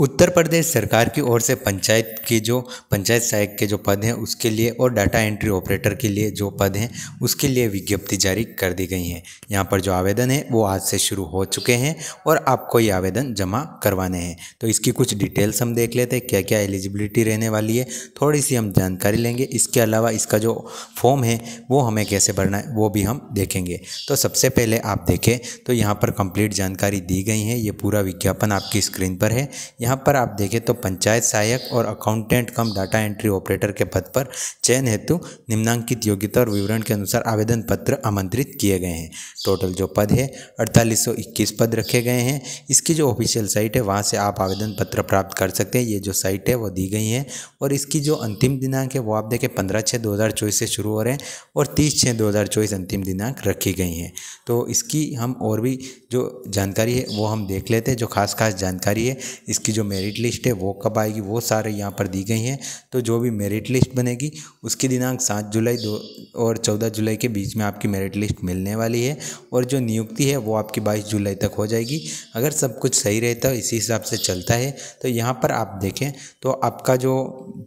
उत्तर प्रदेश सरकार की ओर से पंचायत के जो पंचायत सहायक के जो पद हैं उसके लिए और डाटा एंट्री ऑपरेटर के लिए जो पद हैं उसके लिए विज्ञप्ति जारी कर दी गई है यहाँ पर जो आवेदन है वो आज से शुरू हो चुके हैं और आपको ये आवेदन जमा करवाने हैं तो इसकी कुछ डिटेल्स हम देख लेते हैं क्या क्या एलिजिबिलिटी रहने वाली है थोड़ी सी हम जानकारी लेंगे इसके अलावा इसका जो फॉर्म है वो हमें कैसे भरना है वो भी हम देखेंगे तो सबसे पहले आप देखें तो यहाँ पर कम्प्लीट जानकारी दी गई है ये पूरा विज्ञापन आपकी स्क्रीन पर है यहाँ यहाँ पर आप देखें तो पंचायत सहायक और accountant cum data entry operator के पद पर चयन हेतु निम्नांकित योग्यता और विवरण के अनुसार आवेदन पत्र आमंत्रित किए गए हैं टोटल जो पद है अड़तालीस पद रखे गए हैं इसकी जो ऑफिशियल साइट है वहाँ से आप आवेदन पत्र प्राप्त कर सकते हैं ये जो साइट है वो दी गई है और इसकी जो अंतिम दिनांक है वो आप देखें पंद्रह छः दो से शुरू हो रहे हैं और तीस छः दो अंतिम दिनांक रखी गई हैं तो इसकी हम और भी जो जानकारी है वो हम देख लेते हैं जो खास खास जानकारी है इसकी जो जो मेरिट लिस्ट है वो कब आएगी वो सारे यहाँ पर दी गई हैं तो जो भी मेरिट लिस्ट बनेगी उसकी दिनांक सात जुलाई दो और चौदह जुलाई के बीच में आपकी मेरिट लिस्ट मिलने वाली है और जो नियुक्ति है वो आपकी बाईस जुलाई तक हो जाएगी अगर सब कुछ सही रहता इसी हिसाब से चलता है तो यहाँ पर आप देखें तो आपका जो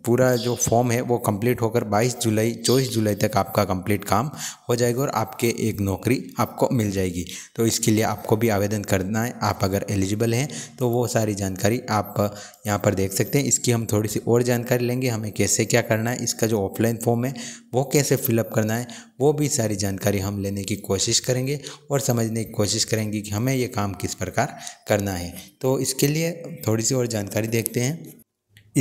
पूरा जो फॉर्म है वो कंप्लीट होकर 22 जुलाई चौबीस जुलाई तक आपका कंप्लीट काम हो जाएगा और आपके एक नौकरी आपको मिल जाएगी तो इसके लिए आपको भी आवेदन करना है आप अगर एलिजिबल हैं तो वो सारी जानकारी आप आप यहाँ पर देख सकते हैं इसकी हम थोड़ी सी और जानकारी लेंगे हमें कैसे क्या करना है इसका जो ऑफलाइन फॉर्म है वो कैसे फिलअप करना है वो भी सारी जानकारी हम लेने की कोशिश करेंगे और समझने की कोशिश करेंगे कि हमें ये काम किस प्रकार करना है तो इसके लिए थोड़ी सी और जानकारी देखते हैं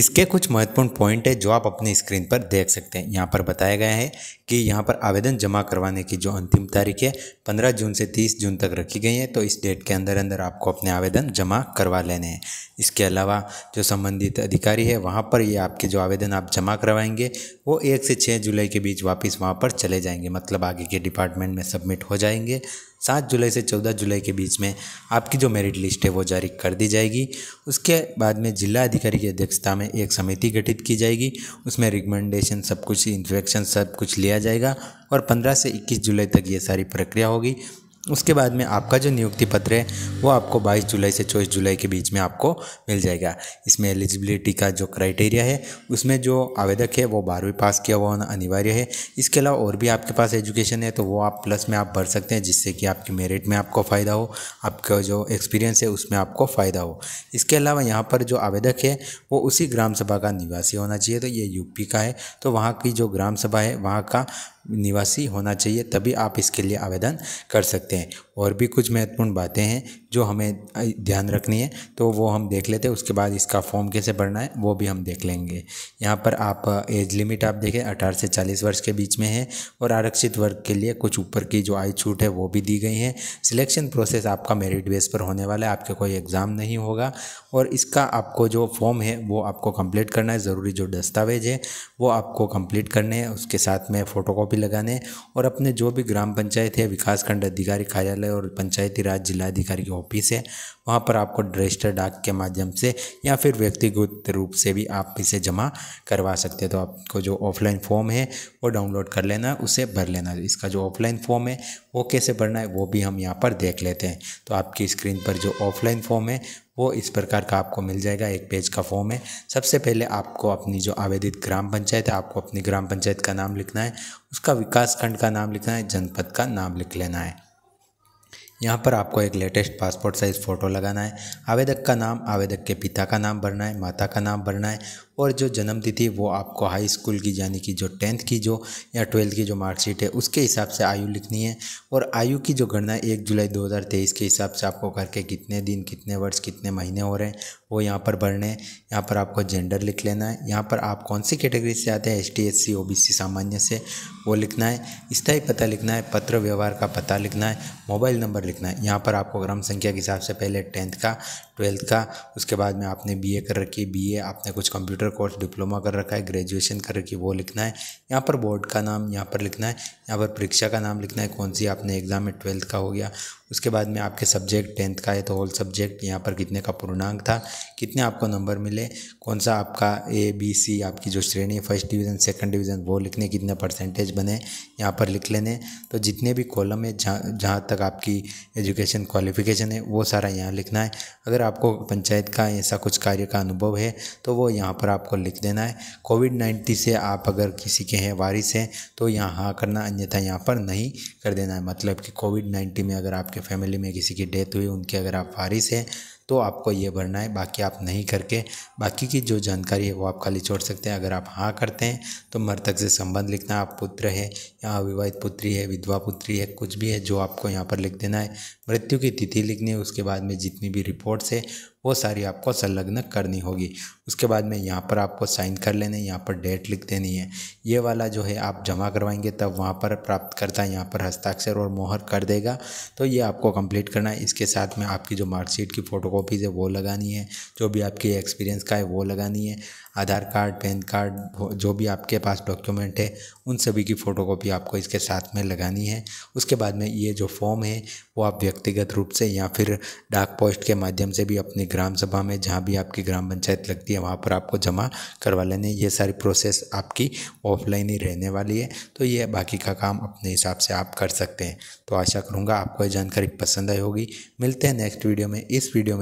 इसके कुछ महत्वपूर्ण पॉइंट है जो आप अपनी स्क्रीन पर देख सकते हैं यहाँ पर बताया गया है कि यहाँ पर आवेदन जमा करवाने की जो अंतिम तारीख है 15 जून से 30 जून तक रखी गई है तो इस डेट के अंदर अंदर आपको अपने आवेदन जमा करवा लेने हैं इसके अलावा जो संबंधित अधिकारी है वहाँ पर ये आपके जो आवेदन आप जमा करवाएंगे वो एक से छः जुलाई के बीच वापस वहाँ पर चले जाएंगे मतलब आगे के डिपार्टमेंट में सबमिट हो जाएंगे सात जुलाई से चौदह जुलाई के बीच में आपकी जो मेरिट लिस्ट है वो जारी कर दी जाएगी उसके बाद में जिला अधिकारी की अध्यक्षता में एक समिति गठित की जाएगी उसमें रिकमेंडेशन सब कुछ इन्फेक्शन सब कुछ लिया जाएगा और पंद्रह से इक्कीस जुलाई तक ये सारी प्रक्रिया होगी उसके बाद में आपका जो नियुक्ति पत्र है वो आपको 22 जुलाई से 24 जुलाई के बीच में आपको मिल जाएगा इसमें एलिजिबिलिटी का जो क्राइटेरिया है उसमें जो आवेदक है वो बारहवीं पास किया हुआ होना अनिवार्य है इसके अलावा और भी आपके पास एजुकेशन है तो वो आप प्लस में आप भर सकते हैं जिससे कि आपकी मेरिट में आपको फ़ायदा हो आपका जो एक्सपीरियंस है उसमें आपको फ़ायदा हो इसके अलावा यहाँ पर जो आवेदक है वो उसी ग्राम सभा का निवासी होना चाहिए तो ये यूपी का है तो वहाँ की जो ग्राम सभा है वहाँ का निवासी होना चाहिए तभी आप इसके लिए आवेदन कर सकते हैं और भी कुछ महत्वपूर्ण बातें हैं जो हमें ध्यान रखनी है तो वो हम देख लेते हैं उसके बाद इसका फॉर्म कैसे भरना है वो भी हम देख लेंगे यहाँ पर आप एज लिमिट आप देखें अठारह से चालीस वर्ष के बीच में है और आरक्षित वर्ग के लिए कुछ ऊपर की जो आई छूट है वो भी दी गई है सिलेक्शन प्रोसेस आपका मेरिट बेस पर होने वाला है आपके कोई एग्ज़ाम नहीं होगा और इसका आपको जो फॉर्म है वो आपको कम्प्लीट करना है ज़रूरी जो दस्तावेज है वो आपको कम्प्लीट करने हैं उसके साथ में फ़ोटो भी लगाने और अपने जो भी ग्राम पंचायत है विकास खंड अधिकारी कार्यालय और पंचायती राज जिलाधिकारी की ऑफिस है वहाँ पर आपको रजिस्टर डाक के माध्यम से या फिर व्यक्तिगत रूप से भी आप इसे जमा करवा सकते हैं तो आपको जो ऑफलाइन फॉर्म है वो डाउनलोड कर लेना उसे भर लेना इसका जो ऑफलाइन फॉर्म है वो कैसे भरना है वो भी हम यहाँ पर देख लेते हैं तो आपकी स्क्रीन पर जो ऑफलाइन फॉर्म है वो इस प्रकार का आपको मिल जाएगा एक पेज का फॉर्म है सबसे पहले आपको अपनी जो आवेदित ग्राम पंचायत है आपको अपनी ग्राम पंचायत का नाम लिखना है उसका विकास खंड का नाम लिखना है जनपद का नाम लिख लेना है यहाँ पर आपको एक लेटेस्ट पासपोर्ट साइज़ फ़ोटो लगाना है आवेदक का नाम आवेदक के पिता का नाम भरना है माता का नाम भरना है और जो जन्म तिथि वो आपको हाई स्कूल की यानी कि जो टेंथ की जो या ट्वेल्थ की जो मार्कशीट है उसके हिसाब से आयु लिखनी है और आयु की जो गणना है एक जुलाई 2023 के हिसाब से आपको करके कितने दिन कितने वर्ष कितने महीने हो रहे हैं वो यहाँ पर भरने हैं यहाँ पर आपको जेंडर लिख लेना है यहाँ पर आप कौन सी कैटेगरी से आते हैं S T S C O B C सामान्य से वो लिखना है स्थायी पता लिखना है पत्र व्यवहार का पता लिखना है मोबाइल नंबर लिखना है यहाँ पर आपको ग्राम संख्या के हिसाब से पहले टेंथ का ट्वेल्थ का उसके बाद में आपने बी ए कर रखी है बी ए आपने कुछ कंप्यूटर कोर्स डिप्लोमा कर रखा है ग्रेजुएशन कर रखी है वो लिखना है यहाँ पर बोर्ड का नाम यहाँ पर लिखना है यहाँ पर परीक्षा का नाम लिखना है कौन सी आपने एग्ज़ाम में ट्वेल्थ का हो गया उसके बाद में आपके सब्जेक्ट टेंथ का है तो होल सब्जेक्ट यहाँ पर कितने का पूर्णांक था कितने आपको नंबर मिले कौन सा आपका ए बी सी आपकी जो श्रेणी है फर्स्ट डिवीज़न सेकंड डिवीज़न वो लिखने कितने परसेंटेज बने यहाँ पर लिख लेने तो जितने भी कॉलम है जहाँ जहाँ तक आपकी एजुकेशन क्वालिफिकेशन है वो सारा यहाँ लिखना है अगर आपको पंचायत का ऐसा कुछ कार्य का अनुभव है तो वो यहाँ पर आपको लिख देना है कोविड नाइन्टीन से आप अगर किसी के हैं वारिस हैं तो यहाँ हाँ करना अन्यथा यहाँ पर नहीं कर देना है मतलब कि कोविड नाइन्टीन में अगर आपके फैमिली में किसी की डेथ हुई उनके अगर आप वारिस हैं तो आपको ये भरना है बाकी आप नहीं करके बाकी की जो जानकारी है वो आप खाली छोड़ सकते हैं अगर आप हाँ करते हैं तो मृतक से संबंध लिखना आप पुत्र है या अविवाहित पुत्री है विधवा पुत्री है कुछ भी है जो आपको यहाँ पर लिख देना है मृत्यु की तिथि लिखनी है उसके बाद में जितनी भी रिपोर्ट्स है वो सारी आपको संलग्न करनी होगी उसके बाद में यहाँ पर आपको साइन कर लेने यहाँ पर डेट लिख देनी है ये वाला जो है आप जमा करवाएंगे तब वहाँ पर प्राप्त करता है यहाँ पर हस्ताक्षर और मोहर कर देगा तो ये आपको कंप्लीट करना है इसके साथ में आपकी जो मार्कशीट की फ़ोटो कॉपीज़ है वो लगानी है जो भी आपकी एक्सपीरियंस का है वो लगानी है आधार कार्ड पैन कार्ड जो भी आपके पास डॉक्यूमेंट है उन सभी की फ़ोटोकॉपी आपको इसके साथ में लगानी है उसके बाद में ये जो फॉर्म है वो आप व्यक्तिगत रूप से या फिर डाक पोस्ट के माध्यम से भी अपनी ग्राम सभा में जहाँ भी आपकी ग्राम पंचायत लगती है वहाँ पर आपको जमा करवा लेने ये सारी प्रोसेस आपकी ऑफलाइन ही रहने वाली है तो ये बाकी का काम अपने हिसाब से आप कर सकते हैं तो आशा करूँगा आपको ये जानकारी पसंद आई होगी मिलते हैं नेक्स्ट वीडियो में इस वीडियो में